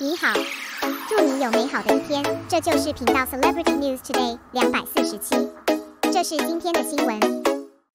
你好，祝你有美好的一天。这就是频道 Celebrity News Today 两百四十七，这是今天的新闻。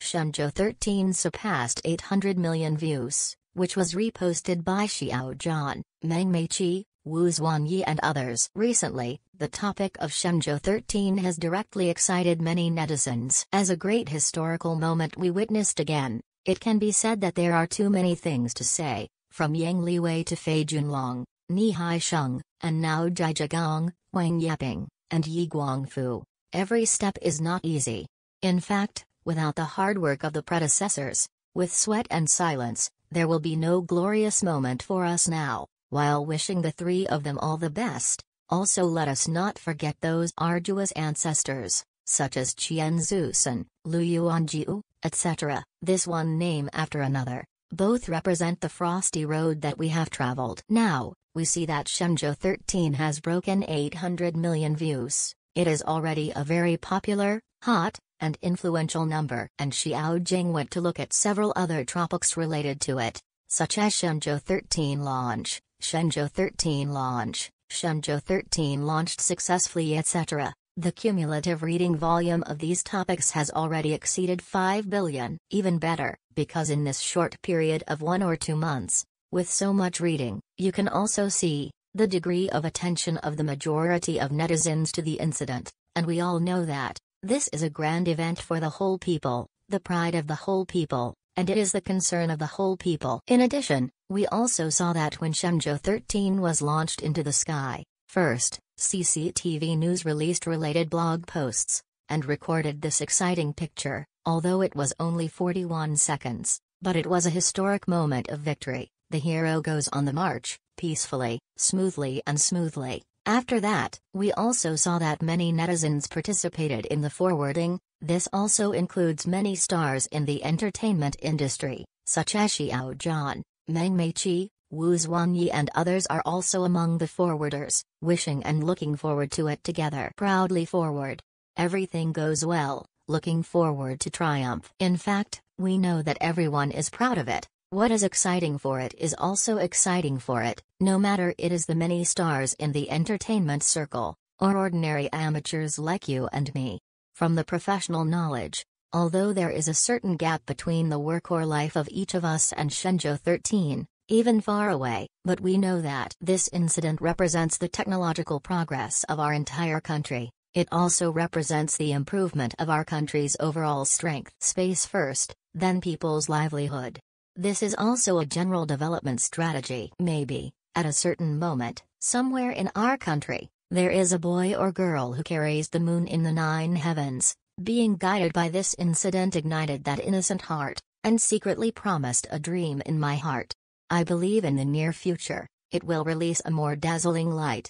Shenzhou 13 surpassed 800 million views, which was reposted by Xiao Zhan, Meng Meiqi, Wu Zhuanyi and others. Recently, the topic of Shenzhou 13 has directly excited many netizens. As a great historical moment we witnessed again, it can be said that there are too many things to say, from Yang Liwei to Fei Junlong. Ni Hai Sheng, and now Jijigong, Wang Yeping, and Yi Guangfu. Every step is not easy. In fact, without the hard work of the predecessors, with sweat and silence, there will be no glorious moment for us now, while wishing the three of them all the best. Also let us not forget those arduous ancestors, such as Qian Zusen, Lu Yuanjiu, etc., this one name after another. Both represent the frosty road that we have traveled. Now, we see that Shenzhou 13 has broken 800 million views. It is already a very popular, hot, and influential number. And Xiao Jing went to look at several other tropics related to it, such as Shenzhou 13 launch, Shenzhou 13 launch, Shenzhou 13 launched successfully etc. The cumulative reading volume of these topics has already exceeded 5 billion. Even better, because in this short period of one or two months, with so much reading, you can also see the degree of attention of the majority of netizens to the incident, and we all know that this is a grand event for the whole people, the pride of the whole people, and it is the concern of the whole people. In addition, we also saw that when Shenzhou 13 was launched into the sky, first, CCTV News released related blog posts and recorded this exciting picture, although it was only 41 seconds, but it was a historic moment of victory. The hero goes on the march, peacefully, smoothly, and smoothly. After that, we also saw that many netizens participated in the forwarding. This also includes many stars in the entertainment industry, such as Xiao John, Meng Meiqi, Wu Zhuangyi and others are also among the forwarders, wishing and looking forward to it together. Proudly forward. Everything goes well, looking forward to triumph. In fact, we know that everyone is proud of it. What is exciting for it is also exciting for it, no matter it is the many stars in the entertainment circle, or ordinary amateurs like you and me. From the professional knowledge, although there is a certain gap between the work or life of each of us and Shenzhou 13, even far away, but we know that this incident represents the technological progress of our entire country. It also represents the improvement of our country's overall strength. Space first, then people's livelihood. This is also a general development strategy. Maybe, at a certain moment, somewhere in our country, there is a boy or girl who carries the moon in the nine heavens. Being guided by this incident ignited that innocent heart, and secretly promised a dream in my heart. I believe in the near future, it will release a more dazzling light.